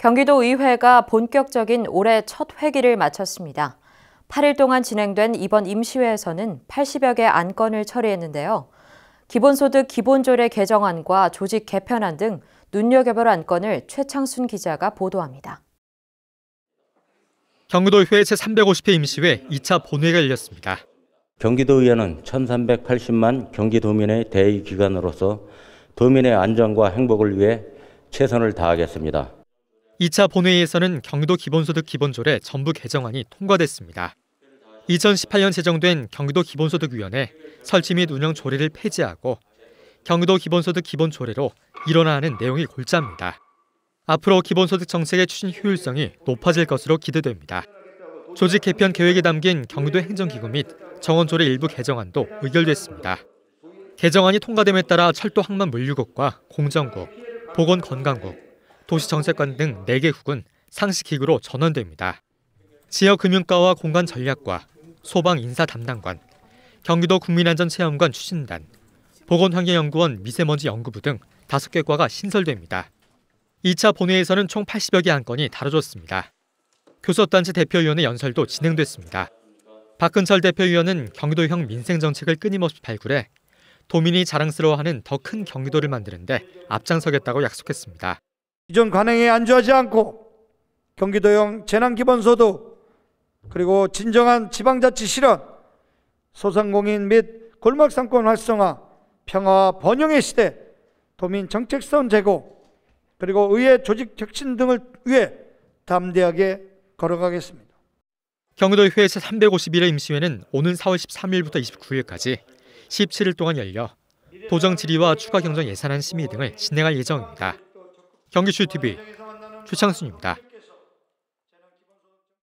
경기도 의회가 본격적인 올해 첫 회기를 마쳤습니다. 8일 동안 진행된 이번 임시회에서는 80여 개 안건을 처리했는데요. 기본소득 기본조례 개정안과 조직 개편안 등 눈여겨볼 안건을 최창순 기자가 보도합니다. 경기도의회 제350회 임시회 2차 본회가 열렸습니다. 경기도의회는 1,380만 경기도민의 대의기관으로서 도민의 안전과 행복을 위해 최선을 다하겠습니다. 2차 본회의에서는 경기도 기본소득 기본조례 전부 개정안이 통과됐습니다. 2018년 제정된 경기도 기본소득위원회 설치 및 운영 조례를 폐지하고 경기도 기본소득 기본조례로 일어나는 내용이 골자입니다. 앞으로 기본소득 정책의 추진 효율성이 높아질 것으로 기대됩니다. 조직 개편 계획에 담긴 경기도 행정기구 및 정원조례 일부 개정안도 의결됐습니다. 개정안이 통과됨에 따라 철도 항만 물류국과 공정국, 보건건강국, 도시정책관 등 4개 국은 상시기구로 전환됩니다 지역금융과와 공간전략과, 소방인사담당관, 경기도 국민안전체험관 추진단, 보건환경연구원 미세먼지 연구부 등 5개 과가 신설됩니다. 2차 본회에서는 의총 80여 개 안건이 다뤄졌습니다. 교섭단체 대표위원회 연설도 진행됐습니다. 박근철 대표위원은 경기도형 민생정책을 끊임없이 발굴해 도민이 자랑스러워하는 더 큰 경기도를 만드는데 앞장서겠다고 약속했습니다. 이전 관행에 안주하지 않고 경기도형 재난기본소득 그리고 진정한 지방자치 실현 소상공인 및 골목상권 활성화 평화와 번영의 시대 도민 정책성 제고 그리고 의회 조직 혁신 등을 위해 담대하게 걸어가겠습니다. 경기도 회에 351회 임시회는 오는 4월 13일부터 29일까지 17일 동안 열려 도정 질의와 추가 경정 예산안 심의 등을 진행할 예정입니다. 경기출 TV 최창순입니다.